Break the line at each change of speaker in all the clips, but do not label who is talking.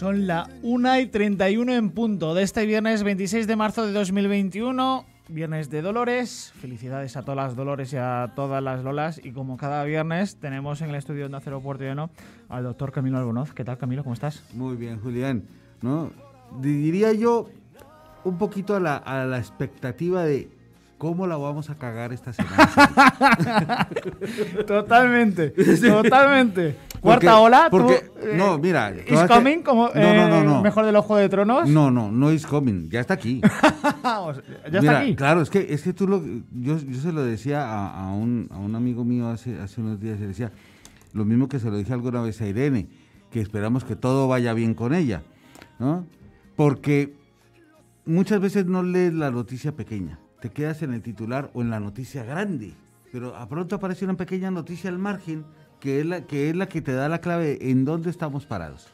Son la 1 y 31 en punto de este viernes 26 de marzo de 2021. Viernes de Dolores. Felicidades a todas las Dolores y a todas las Lolas. Y como cada viernes, tenemos en el estudio de Acero
Puerto Llano al doctor Camilo Albonoz. ¿Qué tal, Camilo? ¿Cómo estás? Muy bien, Julián. ¿No? Diría yo un poquito a la expectativa de ¿Cómo la vamos a cagar esta semana?
totalmente, totalmente. Cuarta ola, porque, eh, no, mira,
is coming como eh, mejor del
ojo de tronos.
No, no, no es coming, ya está aquí. ya está aquí. Claro, es que tú lo, yo, se lo decía a, un, amigo mío hace hace unos días, Se decía lo mismo que se lo dije alguna vez a Irene, que esperamos que todo vaya bien con ella, Porque muchas veces no lees la noticia pequeña te quedas en el titular o en la noticia grande, pero a pronto aparece una pequeña noticia al margen que es la que, es la que te da la clave en dónde estamos parados.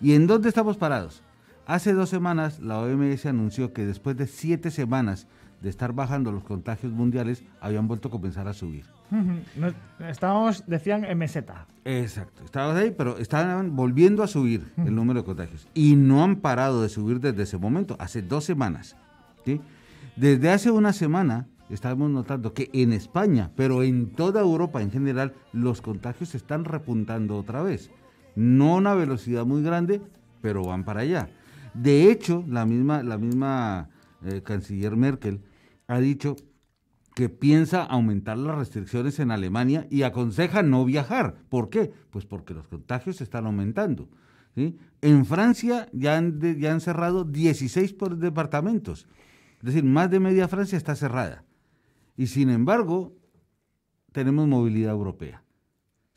¿Y en dónde estamos parados? Hace dos semanas la OMS anunció que después de siete semanas de estar bajando los contagios mundiales, habían vuelto a comenzar a subir.
estábamos, decían, en meseta.
Exacto, estábamos ahí, pero estaban volviendo a subir el número de contagios. Y no han parado de subir desde ese momento, hace dos semanas. ¿sí? Desde hace una semana estamos notando que en España, pero en toda Europa en general, los contagios están repuntando otra vez. No a una velocidad muy grande, pero van para allá. De hecho, la misma, la misma eh, canciller Merkel ha dicho que piensa aumentar las restricciones en Alemania y aconseja no viajar. ¿Por qué? Pues porque los contagios están aumentando. En Francia ya han, ya han cerrado 16 departamentos. Es decir, más de media Francia está cerrada. Y sin embargo, tenemos movilidad europea.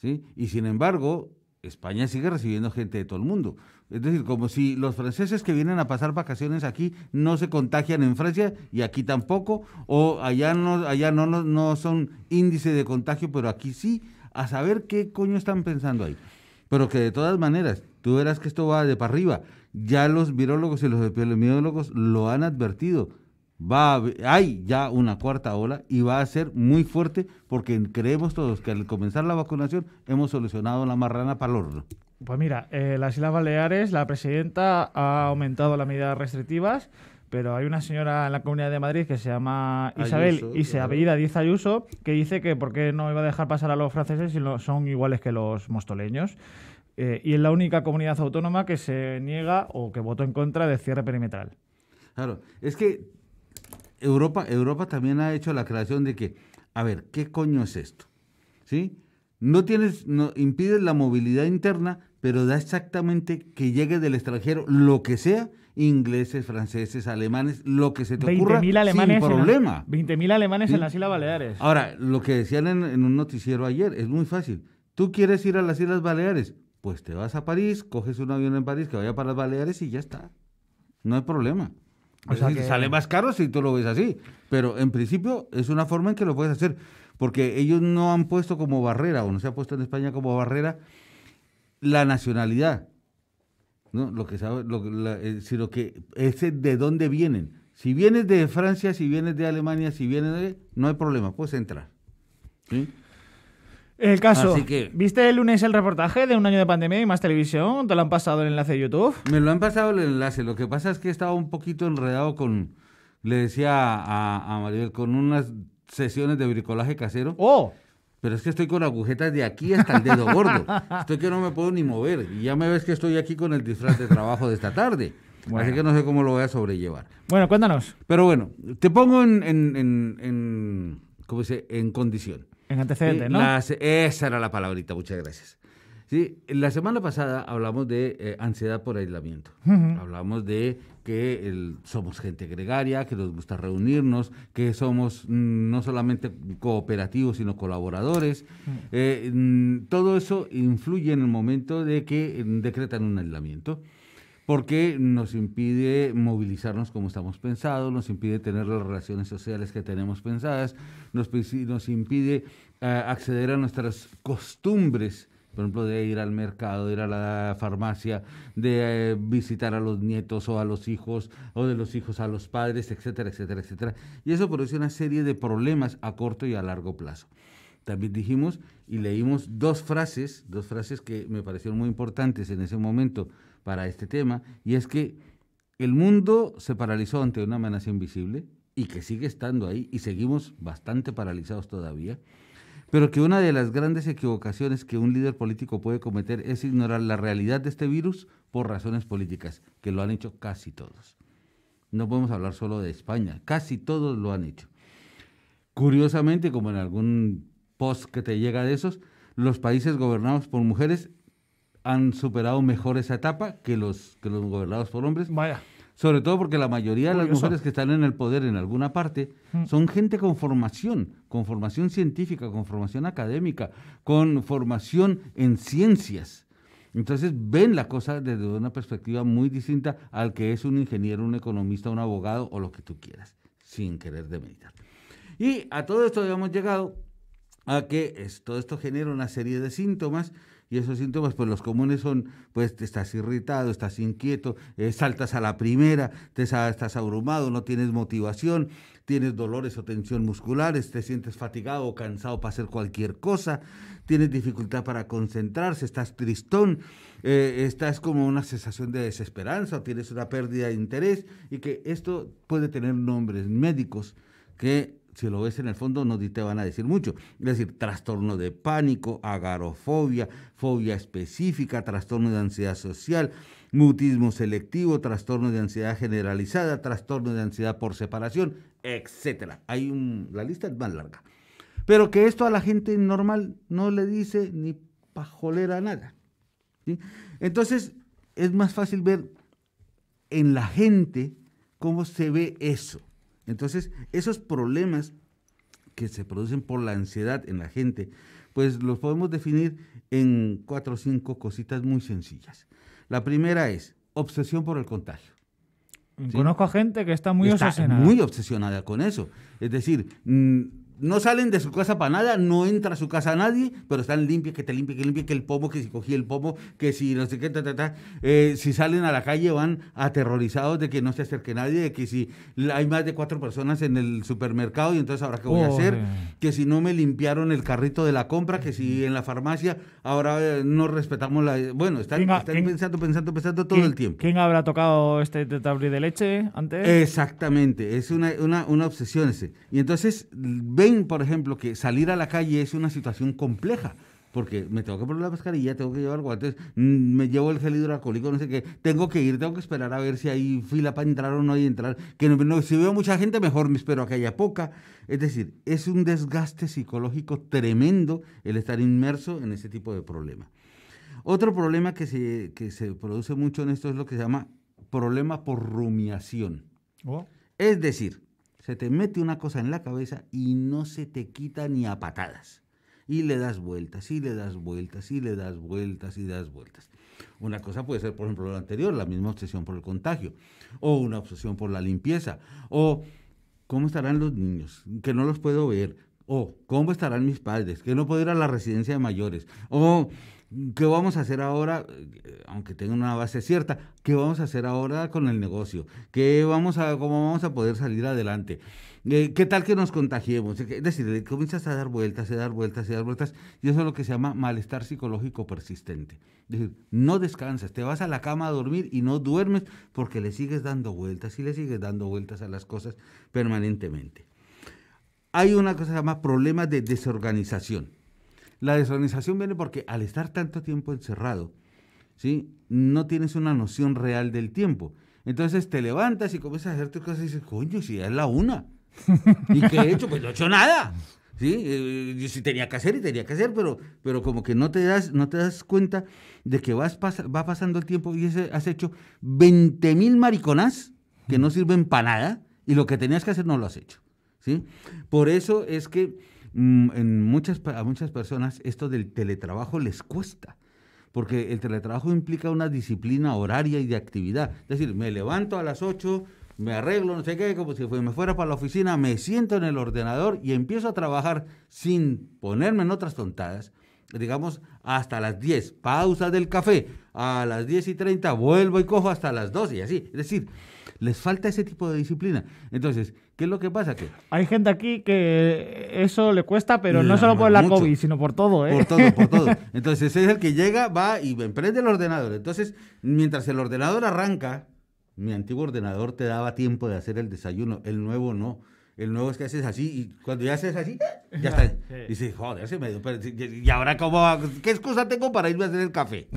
¿sí? Y sin embargo, España sigue recibiendo gente de todo el mundo. Es decir, como si los franceses que vienen a pasar vacaciones aquí no se contagian en Francia y aquí tampoco, o allá no, allá no, no, son índice de contagio, pero aquí sí, a saber qué coño están pensando ahí. Pero que de todas maneras, tú verás que esto va de para arriba. Ya los virólogos y los epidemiólogos lo han advertido va hay ya una cuarta ola y va a ser muy fuerte porque creemos todos que al comenzar la vacunación hemos solucionado la marrana para el horno.
Pues mira, eh, las Islas Baleares, la presidenta ha aumentado las medidas restrictivas, pero hay una señora en la Comunidad de Madrid que se llama Isabel y se claro. apellida Ayuso, que dice que por qué no iba a dejar pasar a los franceses si son iguales que los mostoleños. Eh, y es la única comunidad autónoma que se niega o que votó en contra del cierre
perimetral. Claro, es que Europa, Europa también ha hecho la creación de que, a ver, ¿qué coño es esto? ¿Sí? No tienes, no, impides la movilidad interna, pero da exactamente que llegue del extranjero lo que sea, ingleses, franceses, alemanes, lo que se te ocurra, mil alemanes sin problema.
20.000 alemanes en las Islas Baleares. Ahora,
lo que decían en un noticiero ayer, es muy fácil. Tú quieres ir a las Islas Baleares, pues te vas a París, coges un avión en París que vaya para las Baleares y ya está. No hay problema. O sea Sale más caro si tú lo ves así, pero en principio es una forma en que lo puedes hacer, porque ellos no han puesto como barrera, o no se ha puesto en España como barrera, la nacionalidad. ¿no? Lo que sabe, lo, eh, sino que es de dónde vienen. Si vienes de Francia, si vienes de Alemania, si vienes de... No hay problema, puedes entrar. ¿sí? El caso, ¿viste el lunes el reportaje
de un año de pandemia y más televisión? ¿Te lo han pasado el enlace de YouTube?
Me lo han pasado el enlace, lo que pasa es que estaba un poquito enredado con, le decía a, a Maribel, con unas sesiones de bricolaje casero. ¡Oh! Pero es que estoy con agujetas de aquí hasta el dedo gordo. Estoy que no me puedo ni mover. Y ya me ves que estoy aquí con el disfraz de trabajo de esta tarde. Así que no sé cómo lo voy a sobrellevar. Bueno, cuéntanos. Pero bueno, te pongo en, en, en, en ¿cómo dice? en condición. En antecedentes, ¿no? esa era la palabrita, muchas gracias. Sí, la semana pasada hablamos de eh, ansiedad por aislamiento. Hablamos de que somos gente gregaria, que nos gusta reunirnos, que somos mm, no solamente cooperativos, sino colaboradores. Eh, mm, todo eso influye en el momento de que mm, decretan un aislamiento porque nos impide movilizarnos como estamos pensados, nos impide tener las relaciones sociales que tenemos pensadas, nos, impide eh, acceder a nuestras costumbres, por ejemplo, de ir al mercado, de ir a la farmacia, de eh, visitar a los nietos o a los hijos, o de los hijos a los padres, etcétera, etcétera, etcétera. Y eso produce una serie de problemas a corto y a largo plazo. También dijimos y leímos dos frases, dos frases que me parecieron muy importantes en ese momento para este tema, y es que el mundo se paralizó ante una amenaza invisible y que sigue estando ahí y seguimos bastante paralizados todavía, pero que una de las grandes equivocaciones que un líder político puede cometer es ignorar la realidad de este virus por razones políticas, que lo han hecho casi todos. No podemos hablar solo de España, casi todos lo han hecho. Curiosamente, como en algún post que te llega de esos, los países gobernados por mujeres han superado mejor esa etapa que los, que los gobernados por hombres. Vaya. Sobre todo porque la mayoría de las mujeres que están en el poder en alguna parte mm. son gente con formación, con formación científica, con formación académica, con formación en ciencias. Entonces ven la cosa desde una perspectiva muy distinta al que es un ingeniero, un economista, un abogado o lo que tú quieras, sin querer demeritar. Y a todo esto habíamos llegado a que todo esto genera una serie de síntomas y esos síntomas, pues los comunes son, pues te estás irritado, estás inquieto, eh, saltas a la primera, te, estás abrumado, no tienes motivación, tienes dolores o tensión musculares, te sientes fatigado o cansado para hacer cualquier cosa, tienes dificultad para concentrarse, estás tristón, eh, estás como una sensación de desesperanza, tienes una pérdida de interés y que esto puede tener nombres médicos que si lo ves en el fondo no te van a decir mucho. Es decir, trastorno de pánico, agarofobia, fobia específica, trastorno de ansiedad social, mutismo selectivo, trastorno de ansiedad generalizada, trastorno de ansiedad por separación, etc. Hay un, la lista es más larga. Pero que esto a la gente normal no le dice ni pajolera nada. Entonces, es más fácil ver en la gente cómo se ve eso. Entonces, esos problemas que se producen por la ansiedad en la gente, pues los podemos definir en cuatro o cinco cositas muy sencillas. La primera es obsesión por el contagio. Conozco a gente que está muy obsesionada. Muy obsesionada con eso. Es decir, mm, no salen de su casa para nada, no entra a su casa nadie, pero están limpios, que te limpie que limpie que el pomo, que si cogí el pomo, que si no sé qué, ta, ta, ta. Eh, si salen a la calle van aterrorizados de que no se acerque nadie, de que si hay más de cuatro personas en el supermercado y entonces ahora qué voy a hacer, que si no me limpiaron el carrito de la compra, que si en la farmacia ahora eh, no respetamos la... Bueno, están, pensando, pensando, pensando todo el tiempo. ¿Quién habrá tocado este tetabrí de leche antes? Exactamente, es una, una obsesión ese. Y entonces ve por ejemplo, que salir a la calle es una situación compleja. Porque me tengo que poner la mascarilla, tengo que llevar guantes, mm, me llevo el gel hidroalcohólico, no sé qué, tengo que ir, tengo que esperar a ver si hay fila para entrar o no hay entrar. Que si veo mucha gente, mejor me espero a que haya poca. Es decir, es un desgaste psicológico tremendo el estar inmerso en ese tipo de problema. Otro problema que se, produce mucho en esto es lo que se llama problema por rumiación. Oh. Es decir, se te mete una cosa en la cabeza y no se te quita ni a patadas. Y le das vueltas, y le das vueltas, y le das vueltas, y le das vueltas. Una cosa puede ser, por ejemplo, lo anterior, la misma obsesión por el contagio, o una obsesión por la limpieza, o cómo estarán los niños, que no los puedo ver, o cómo estarán mis padres, que no puedo ir a la residencia de mayores, o ¿Qué vamos a hacer ahora, aunque tenga una base cierta, qué vamos a hacer ahora con el negocio? ¿Qué vamos a, ¿Cómo vamos a poder salir adelante? Eh, ¿Qué tal que nos contagiemos? Es decir, eh, comienzas a dar vueltas, a dar vueltas, a dar vueltas, y eso es lo que se llama malestar psicológico persistente. Es decir, no descansas, te vas a la cama a dormir y no duermes porque le sigues dando vueltas y le sigues dando vueltas a las cosas permanentemente. Hay una cosa que se llama problemas de desorganización. La desorganización viene porque al estar tanto tiempo encerrado, ¿sí? no tienes una noción real del tiempo. Entonces te levantas y comienzas a hacer tus cosas y dices, coño, si ya es la una. ¿Y qué he hecho? Pues no he hecho nada. ¿sí? Eh, yo sí tenía que hacer y tenía que hacer, pero, pero como que no te das, no te das cuenta de que vas va pasando el tiempo y has hecho 20.000 mil mariconas que no sirven para nada y lo que tenías que hacer no lo has hecho, ¿sí? Por eso es que Mm, en muchas, a muchas personas esto del teletrabajo les cuesta, porque el teletrabajo implica una disciplina horaria y de actividad. Es decir, me levanto a las 8, me arreglo, no sé qué, como si me fuera para la oficina, me siento en el ordenador y empiezo a trabajar sin ponerme en otras tontadas, digamos, hasta las 10, pausa del café, a las 10 y 30 vuelvo y cojo hasta las 12 y así. Es decir, les falta ese tipo de disciplina. Entonces, ¿qué es lo que pasa? Que Hay gente aquí que eso le cuesta, pero no solo por la COVID,
sino por todo. ¿eh? Por todo, por todo.
Entonces, es el que llega, va y emprende el ordenador. Entonces, mientras el ordenador arranca, mi antiguo ordenador te daba tiempo de hacer el desayuno, el nuevo no el nuevo es que haces así y cuando ya haces así, ya está. Y dices, joder, se me dio. ¿Y ahora cómo? ¿Qué excusa tengo para irme a hacer el café?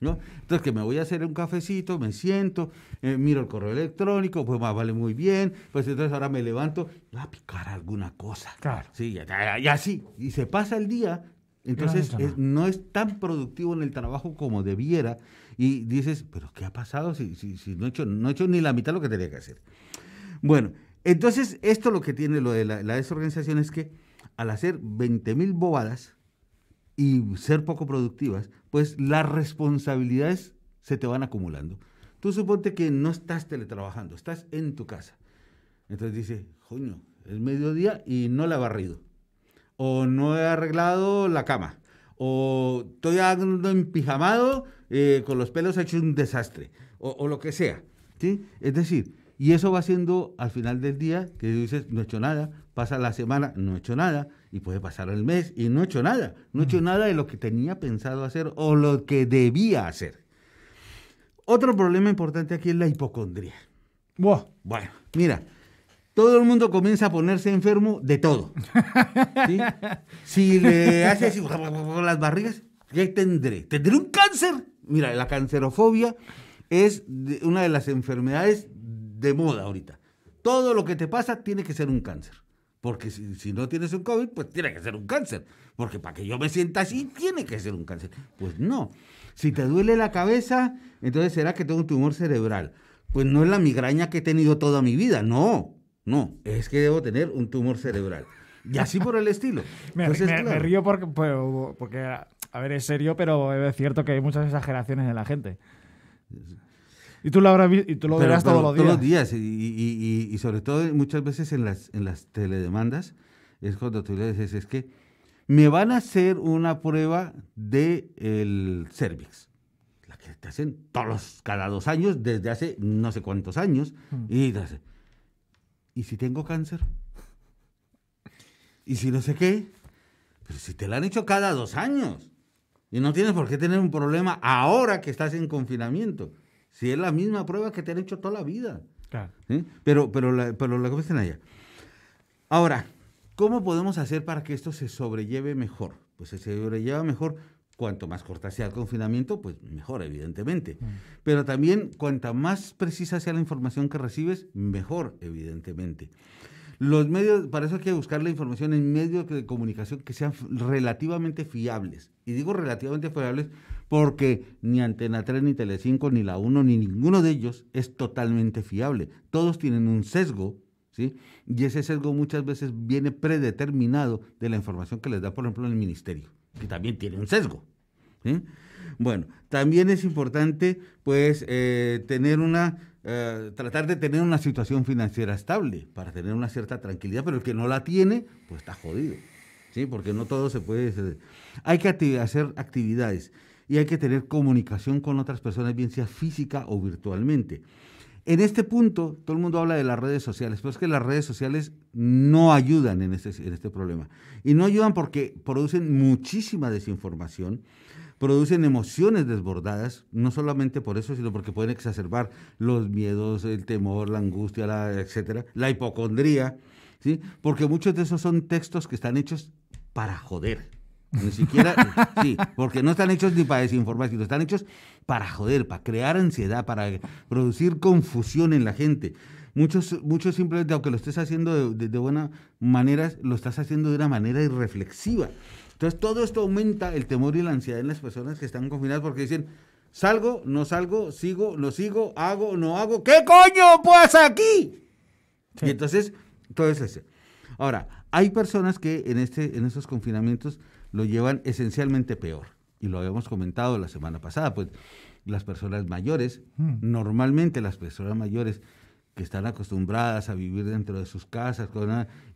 ¿No? Entonces, que me voy a hacer un cafecito, me siento, eh, miro el correo electrónico, pues más vale muy bien. Pues entonces ahora me levanto, va a picar alguna cosa. Claro. Sí, así. Y se pasa el día. Entonces, no es tan productivo en el trabajo como debiera. Y dices, ¿pero qué ha pasado si, si, no, he hecho, no he hecho ni la mitad de lo que tenía que hacer? Bueno, entonces, esto lo que tiene lo de la, desorganización es que al hacer 20.000 mil bobadas y ser poco productivas, pues las responsabilidades se te van acumulando. Tú suponte que no estás teletrabajando, estás en tu casa. Entonces dice, coño, es mediodía y no la he barrido. O no he arreglado la cama. O estoy empijamado eh, con los pelos hecho un desastre. O, o lo que sea. ¿sí? Es decir, y eso va siendo al final del día que dices, no he hecho nada, pasa la semana, no he hecho nada, y puede pasar el mes y no he hecho nada, no he hecho nada de lo que tenía pensado hacer o lo que debía hacer. Otro problema importante aquí es la hipocondría. Bueno, mira, todo el mundo comienza a ponerse enfermo de todo. Si le haces las barrigas, ya tendré? ¿Tendré un cáncer? Mira, la cancerofobia es una de las enfermedades de moda ahorita. Todo lo que te pasa tiene que ser un cáncer. Porque si, no tienes un COVID, pues tiene que ser un cáncer. Porque para que yo me sienta así, tiene que ser un cáncer. Pues no. Si te duele la cabeza, entonces será que tengo un tumor cerebral. Pues no es la migraña que he tenido toda mi vida. No, no. Es que debo tener un tumor cerebral. Y así por el estilo. me, río
porque, pues, porque, a ver, es serio, pero es cierto que hay muchas exageraciones en la gente. Y tú lo habrás y tú lo verás todos los días. Todos los
días, y, sobre todo muchas veces en las, en las teledemandas, es cuando tú le dices, es que me van a hacer una prueba del el cervix. La que te hacen todos los, cada dos años, desde hace no sé cuántos años. Mm. Y, y si tengo cáncer. Y si no sé qué. Pero si te la han hecho cada dos años. Y no tienes por qué tener un problema ahora que estás en confinamiento. Si es la misma prueba que te han hecho toda la vida. Claro. Pero, pero, la, pero allá. Ahora, ¿cómo podemos hacer para que esto se sobrelleve mejor? Pues se sobrelleva mejor cuanto más corta sea el confinamiento, pues mejor, evidentemente. Mm. Pero también cuanta más precisa sea la información que recibes, mejor, evidentemente. Los medios, para eso hay que buscar la información en medios de comunicación que sean relativamente fiables. Y digo relativamente fiables porque ni Antena 3, ni Tele 5, ni La 1, ni ninguno de ellos es totalmente fiable. Todos tienen un sesgo, ¿sí? Y ese sesgo muchas veces viene predeterminado de la información que les da, por ejemplo, el ministerio, que también tiene un sesgo, ¿sí? Bueno, también es importante pues eh, tener una eh, tratar de tener una situación financiera estable para tener una cierta tranquilidad, pero el que no la tiene, pues está jodido. ¿sí? Porque no todo se puede. Hay que hacer actividades y hay que tener comunicación con otras personas, bien sea física o virtualmente. En este punto, todo el mundo habla de las redes sociales, pero es que las redes sociales no ayudan en este, en este problema. Y no ayudan porque producen muchísima desinformación, producen emociones desbordadas, no solamente por eso, sino porque pueden exacerbar los miedos, el temor, la angustia, la, etcétera, la hipocondría, ¿sí? Porque muchos de esos son textos que están hechos para joder. Ni siquiera, sí, porque no están hechos ni para desinformar, sino están hechos para joder, para crear ansiedad, para producir confusión en la gente. Muchos, muchos simplemente, aunque lo estés haciendo de, de, buena manera, lo estás haciendo de una manera irreflexiva. Entonces, todo esto aumenta el temor y la ansiedad en las personas que están confinadas porque dicen, salgo, no salgo, sigo, no sigo, hago, no hago, ¿qué coño pasa pues aquí? Y entonces, todo es ese. Ahora, hay personas que en, este, en estos confinamientos lo llevan esencialmente peor. Y lo habíamos comentado la semana pasada, pues las personas mayores, hmm. normalmente las personas mayores que están acostumbradas a vivir dentro de sus casas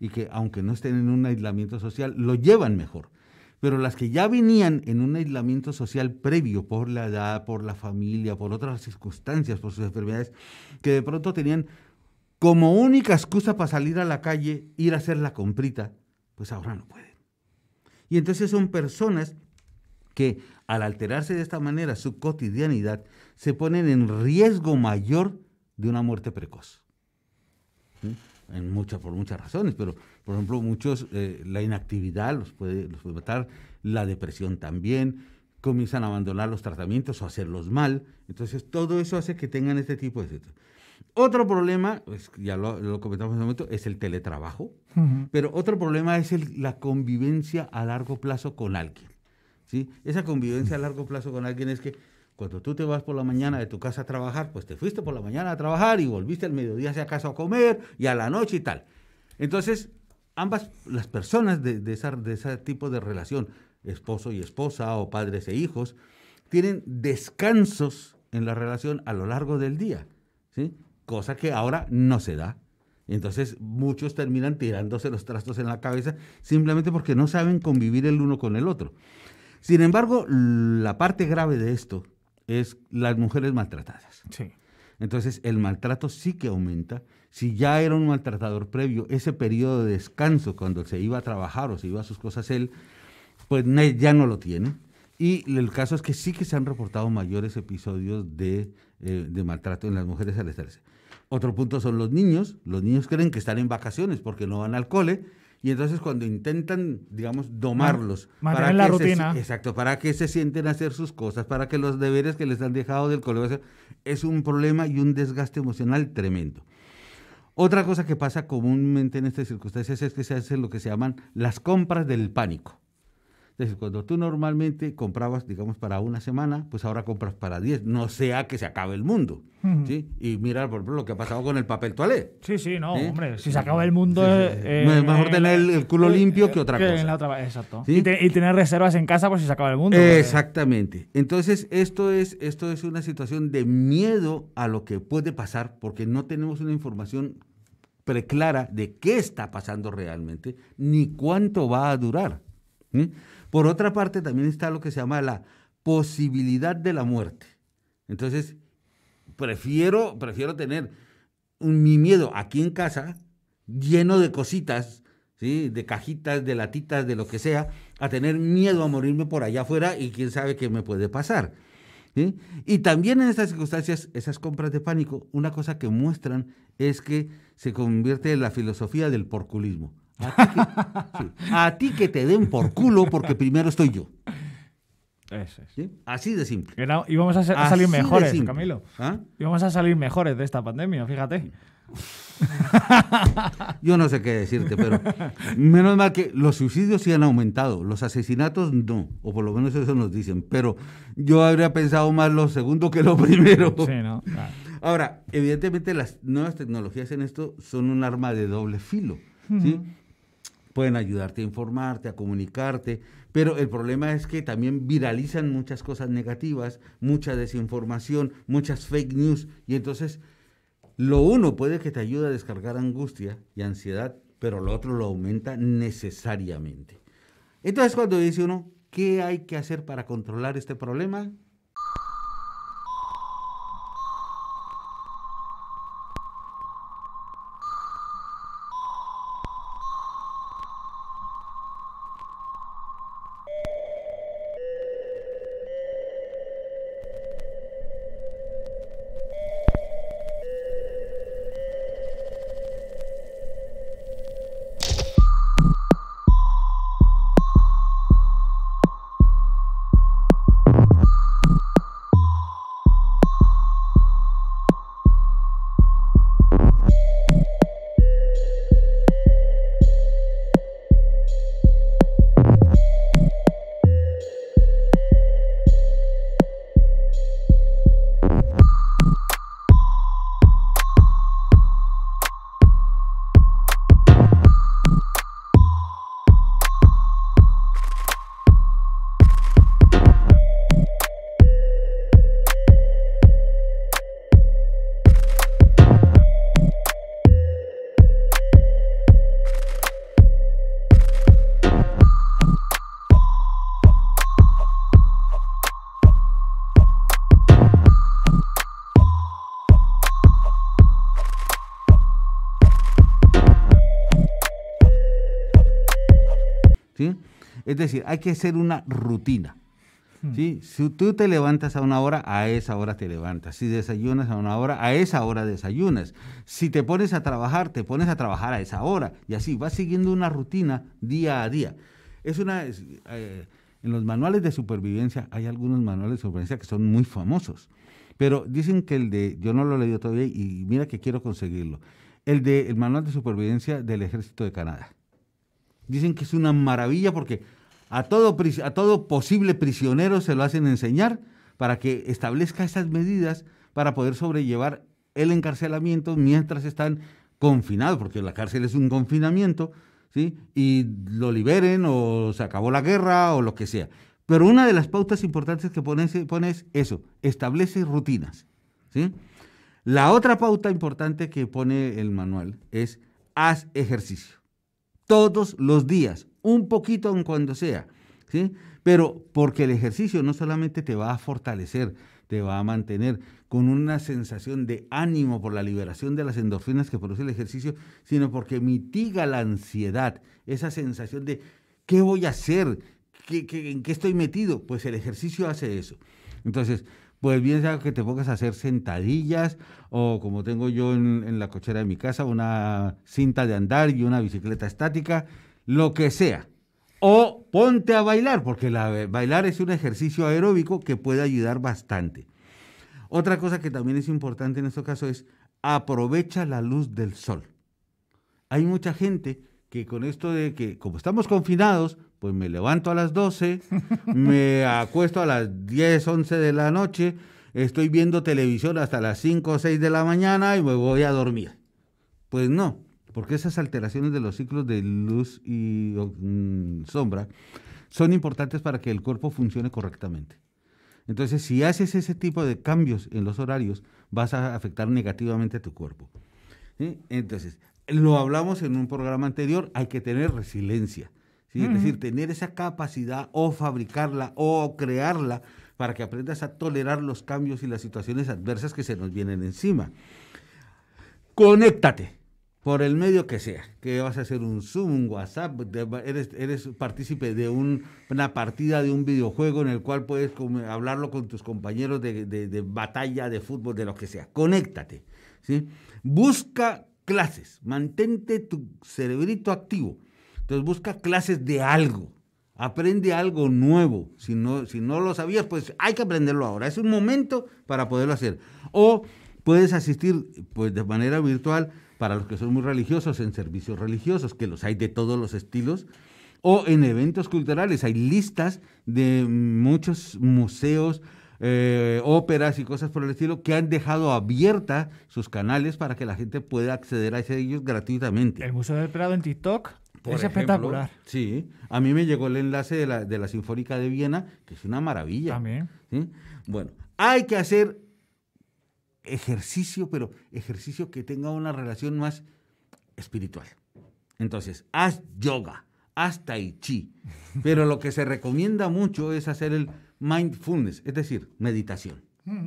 y que aunque no estén en un aislamiento social, lo llevan mejor. Pero las que ya venían en un aislamiento social previo por la edad, por la familia, por otras circunstancias, por sus enfermedades, que de pronto tenían como única excusa para salir a la calle, ir a hacer la comprita, pues ahora no pueden. Y entonces son personas que al alterarse de esta manera su cotidianidad, se ponen en riesgo mayor de una muerte precoz. En muchas por muchas razones, pero por ejemplo, muchos, eh, la inactividad los puede, los puede matar, la depresión también, comienzan a abandonar los tratamientos o hacerlos mal. Entonces, todo eso hace que tengan este tipo de efectos. Otro problema, pues, ya lo, comentamos en un momento, es el teletrabajo, pero otro problema es la convivencia a largo plazo con alguien. ¿sí? Esa convivencia a largo plazo con alguien es que cuando tú te vas por la mañana de tu casa a trabajar, pues te fuiste por la mañana a trabajar y volviste al mediodía hacia casa a comer y a la noche y tal. Entonces, ambas las personas de, de, de ese tipo de relación, esposo y esposa o padres e hijos, tienen descansos en la relación a lo largo del día, ¿sí? cosa que ahora no se da. Entonces muchos terminan tirándose los trastos en la cabeza simplemente porque no saben convivir el uno con el otro. Sin embargo, la parte grave de esto es las mujeres maltratadas. Sí. Entonces, el maltrato sí que aumenta. Si ya era un maltratador previo, ese periodo de descanso, cuando se iba a trabajar o se iba a sus cosas él, pues ya no lo tiene. Y el caso es que sí que se han reportado mayores episodios eh, de, maltrato en las mujeres al estarse. Otro punto son los niños. Los niños creen que están en vacaciones porque no van al cole y entonces cuando intentan, digamos, domarlos. para la rutina. exacto, para que se sienten a hacer sus cosas, para que los deberes que les han dejado del colegio, es un problema y un desgaste emocional tremendo. Otra cosa que pasa comúnmente en estas circunstancias es que se hacen lo que se llaman las compras del pánico cuando tú normalmente comprabas, digamos, para una semana, pues ahora compras para 10, no sea que se acabe el mundo. ¿sí? Y mirar, por ejemplo, lo que ha pasado con el papel toalé. Sí, sí, no,
hombre, si se acaba el mundo... Eh, es eh, mejor tener el, culo eh, limpio que otra cosa. exacto. Y, tener reservas en casa
por si se acaba el mundo. Pues, Exactamente. Entonces, esto es, esto es una situación de miedo a lo que puede pasar porque no tenemos una información preclara de qué está pasando realmente ni cuánto va a durar. Por otra parte, también está lo que se llama la posibilidad de la muerte. Entonces, prefiero, prefiero tener mi miedo aquí en casa, lleno de cositas, ¿sí? de cajitas, de latitas, de lo que sea, a tener miedo a morirme por allá afuera y quién sabe qué me puede pasar. Y también en estas circunstancias, esas compras de pánico, una cosa que muestran es que se convierte en la filosofía del porculismo. A ti, que, te den por culo porque primero estoy yo. Así de simple.
Y vamos a, salir mejores, Camilo. Y ¿Ah? vamos a salir mejores de esta pandemia, fíjate.
Yo no sé qué decirte, pero menos mal que los suicidios sí han aumentado, los asesinatos no, o por lo menos eso nos dicen, pero yo habría pensado más lo segundo que lo primero. Ahora, evidentemente las nuevas tecnologías en esto son un arma de doble filo, ¿sí? pueden ayudarte a informarte, a comunicarte, pero el problema es que también viralizan muchas cosas negativas, mucha desinformación, muchas fake news, y entonces lo uno puede que te ayude a descargar angustia y ansiedad, pero lo otro lo aumenta necesariamente. Entonces cuando dice uno, ¿qué hay que hacer para controlar este problema? Es decir, hay que hacer una rutina. Hmm. Si tú te levantas a una hora, a esa hora te levantas. Si desayunas a una hora, a esa hora desayunas. Si te pones a trabajar, te pones a trabajar a esa hora. Y así vas siguiendo una rutina día a día. Es una. Eh, en los manuales de supervivencia, hay algunos manuales de supervivencia que son muy famosos. Pero dicen que el de. Yo no lo he leído todavía y mira que quiero conseguirlo. El de el manual de supervivencia del ejército de Canadá. Dicen que es una maravilla porque a todo, a todo posible prisionero se lo hacen enseñar para que establezca esas medidas para poder sobrellevar el encarcelamiento mientras están confinados, porque la cárcel es un confinamiento, ¿sí? y lo liberen o se acabó la guerra o lo que sea. Pero una de las pautas importantes que pone, pone es eso, establece rutinas. ¿sí? La otra pauta importante que pone el manual es haz ejercicio. Todos los días, un poquito en cuando sea, ¿sí? Pero porque el ejercicio no solamente te va a fortalecer, te va a mantener con una sensación de ánimo por la liberación de las endorfinas que produce el ejercicio, sino porque mitiga la ansiedad, esa sensación de ¿qué voy a hacer? en qué estoy metido? Pues el ejercicio hace eso. Entonces, pues bien sea que te pongas a hacer sentadillas o como tengo yo en, en, la cochera de mi casa, una cinta de andar y una bicicleta estática lo que sea. O ponte a bailar, porque bailar es un ejercicio aeróbico que puede ayudar bastante. Otra cosa que también es importante en este caso es aprovecha la luz del sol. Hay mucha gente que con esto de que como estamos confinados, pues me levanto a las 12, me acuesto a las 10, 11 de la noche, estoy viendo televisión hasta las 5 o 6 de la mañana y me voy a dormir. Pues no, porque esas alteraciones de los ciclos de luz y mm, sombra son importantes para que el cuerpo funcione correctamente. Entonces, si haces ese tipo de cambios en los horarios, vas a afectar negativamente a tu cuerpo. Entonces, lo hablamos en un programa anterior, hay que tener resiliencia. Es decir, tener esa capacidad o fabricarla o crearla para que aprendas a tolerar los cambios y las situaciones adversas que se nos vienen encima. Conéctate por el medio que sea, que vas a hacer un Zoom, un WhatsApp, eres, eres partícipe de una partida de un videojuego en el cual puedes hablarlo con tus compañeros de, batalla, de fútbol, de lo que sea. Conéctate. ¿sí? Busca clases, mantente tu cerebrito activo. Entonces busca clases de algo, aprende algo nuevo. Si no, si no lo sabías, pues hay que aprenderlo ahora. Es un momento para poderlo hacer. O puedes asistir pues, de manera virtual para los que son muy religiosos, en servicios religiosos, que los hay de todos los estilos, o en eventos culturales. Hay listas de muchos museos, eh, óperas y cosas por el estilo que han dejado abiertas sus canales para que la gente pueda acceder a ellos gratuitamente. El Museo del Prado en TikTok. es espectacular. Sí, a mí me llegó el enlace de la, de Sinfónica de Viena, que es una maravilla. También. Bueno, hay que hacer ejercicio, pero ejercicio que tenga una relación más espiritual. Entonces, haz yoga, haz tai chi, pero lo que se recomienda mucho es hacer el mindfulness, es decir, meditación,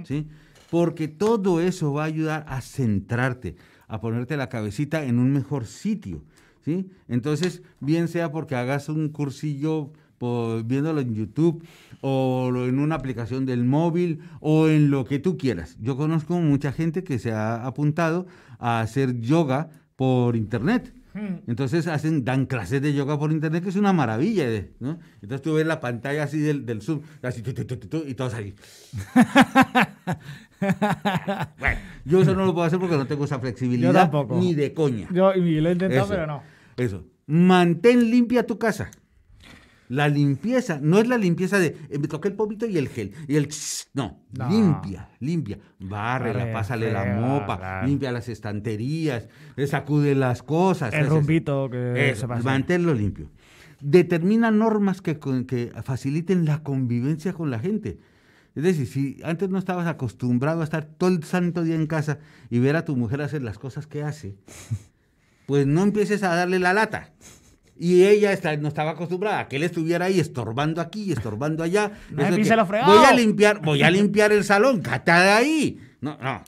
¿sí? Porque todo eso va a ayudar a centrarte, a ponerte la cabecita en un mejor sitio, ¿sí? Entonces, bien sea porque hagas un cursillo o viéndolo en YouTube, o en una aplicación del móvil, o en lo que tú quieras. Yo conozco mucha gente que se ha apuntado a hacer yoga por internet. Hmm. Entonces hacen, dan clases de yoga por internet, que es una maravilla, ¿eh? Entonces tú ves la pantalla así del, Zoom, y todos ahí. bueno, yo eso no lo puedo hacer porque no tengo esa flexibilidad. Ni de coña. Yo, lo he intentado, pero no. Eso. Mantén limpia tu casa. La limpieza, no es la limpieza de eh, me toqué el pomito y el gel, y el no, limpia, limpia, barre pásale la mopa, limpia las estanterías, sacude las cosas. El rumbito que limpio. Determina normas que, que faciliten la convivencia con la gente. Es decir, si antes no estabas acostumbrado a estar todo el santo día en casa y ver a tu mujer hacer las cosas que hace, pues no empieces a darle la lata. Y ella está, no estaba acostumbrada a que él estuviera ahí estorbando aquí estorbando allá. No voy a limpiar, voy a limpiar el salón, cata de ahí. No, no.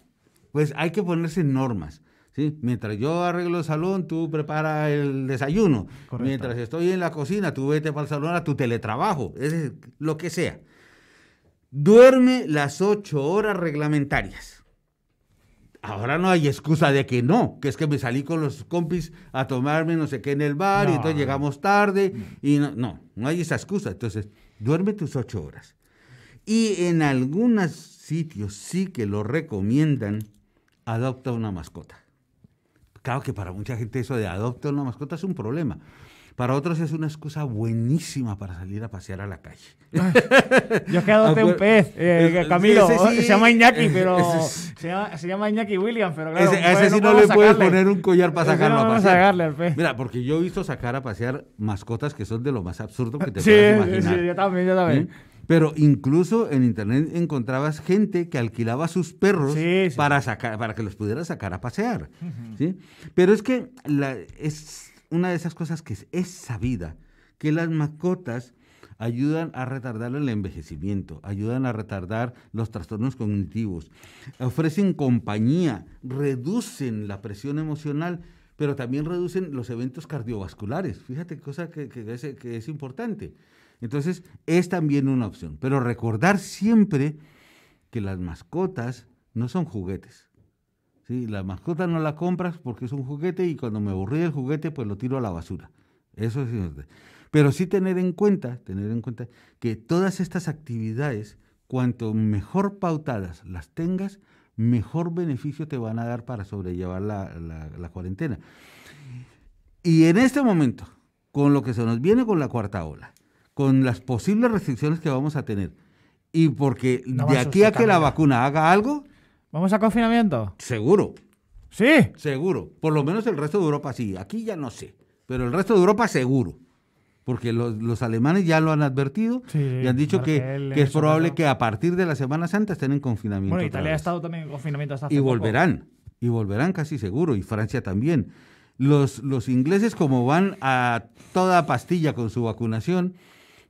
Pues hay que ponerse normas. ¿Sí? Mientras yo arreglo el salón, tú prepara el desayuno. Mientras estoy en la cocina, tú vete para el salón a tu teletrabajo, es lo que sea. Duerme las ocho horas reglamentarias. Ahora no hay excusa de que no, que es que me salí con los compis a tomarme no sé qué en el bar y entonces llegamos tarde mm. y no, no, no hay esa excusa. Entonces, duerme tus ocho horas. Y en algunos sitios sí que lo recomiendan, adopta una mascota. Claro que para mucha gente eso de adopta una mascota es un problema, para otros es una excusa buenísima para salir a pasear a la calle. Ah, yo yo de un pez, eh, Camilo. Oh, se llama Iñaki, pero
se, llama, Iñaki William, pero claro. A ese, sí no, le puedes poner un collar para sacarlo a pasear.
Sacarle al pez. Mira, porque yo he visto sacar a pasear mascotas que son de lo más absurdo que te puedas imaginar. Sí, yo también, yo también. ¿Mm? Pero incluso en internet encontrabas gente que alquilaba sus perros Para, sacar, para que los pudiera sacar a pasear. ¿sí? Pero es que la, es una de esas cosas que es, sabida, que las mascotas ayudan a retardar el envejecimiento, ayudan a retardar los trastornos cognitivos, ofrecen compañía, reducen la presión emocional, pero también reducen los eventos cardiovasculares. Fíjate, cosa que es importante. Entonces, es también una opción, pero recordar siempre que las mascotas no son juguetes. ¿sí? La mascota no la compras porque es un juguete y cuando me aburrí el juguete, pues lo tiro a la basura. Eso es Pero sí tener en cuenta, tener en cuenta que todas estas actividades, cuanto mejor pautadas las tengas, mejor beneficio te van a dar para sobrellevar la, cuarentena. Y en este momento, con lo que se nos viene con la cuarta ola, con las posibles restricciones que vamos a tener, y porque de aquí a que la vacuna haga algo, ¿Vamos a confinamiento? Seguro. ¿Sí? Seguro. Por lo menos el resto de Europa sí. Aquí ya no sé. Pero el resto de Europa seguro. Porque los, alemanes ya lo han advertido y han dicho que, es probable que a partir de la Semana Santa estén en confinamiento. Bueno, Italia ha
estado también en confinamiento hasta hace Y volverán.
Y volverán casi seguro. Y Francia también. Los, los ingleses, como van a toda pastilla con su vacunación,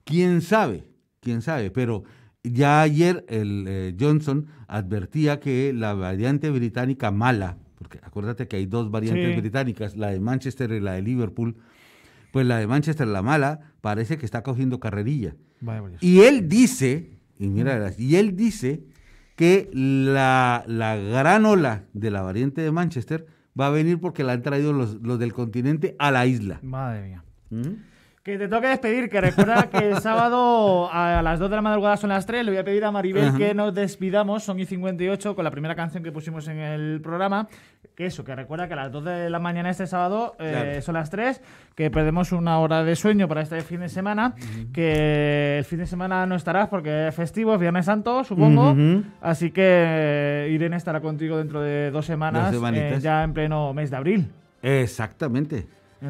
quién sabe, quién sabe. Pero ya ayer el eh, Johnson advertía que la variante británica mala, porque acuérdate que hay dos variantes británicas, la de Manchester y la de Liverpool, pues la de Manchester, la mala, parece que está cogiendo carrerilla. Y él dice, y mira, y él dice que la, gran ola de la variante de Manchester va a venir porque la han traído los, del continente a la isla. Madre mía. ¿Mm?
Que te que despedir, que recuerda que el sábado a las 2 de la madrugada son las 3. Le voy a pedir a Maribel que nos despidamos, son y 58, con la primera canción que pusimos en el programa. Que eso, que recuerda que a las 2 de la mañana este sábado eh, son las 3, que perdemos una hora de sueño para este fin de semana. Que el fin de semana no estarás porque es festivo, es Viernes Santo, supongo. Así que eh, Irene estará contigo dentro de dos semanas, eh, ya en pleno mes de
abril. Exactamente.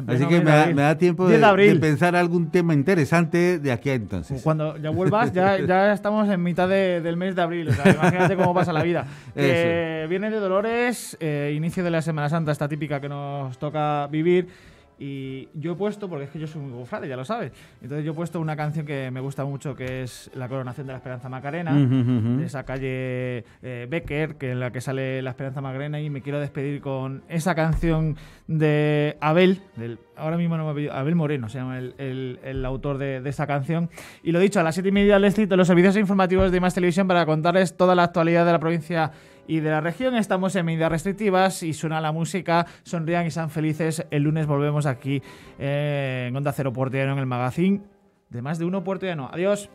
Así que me da, tiempo de, pensar algún tema interesante de aquí a entonces. Cuando ya vuelvas, ya,
estamos en mitad del mes de abril. imagínate cómo pasa la vida. Eh, viene de Dolores, eh, inicio de la Semana Santa, esta típica que nos toca vivir. Y yo he puesto, porque es que yo soy muy gofrade, ya lo sabes. Entonces yo he puesto una canción que me gusta mucho, que es La coronación de la Esperanza Macarena, de esa calle eh, Becker, que en la que sale la Esperanza Macarena, y me quiero despedir con esa canción de Abel, del ahora mismo no me Abel Moreno se llama el, autor de, esta canción. Y lo dicho, a las siete y media les cito los servicios informativos de Más Televisión para contarles toda la actualidad de la provincia y de la región. Estamos en medidas restrictivas y suena la música, sonrían y sean felices. El lunes volvemos aquí en Onda Cero Llano en el magazine de Más de Uno Llano. Adiós.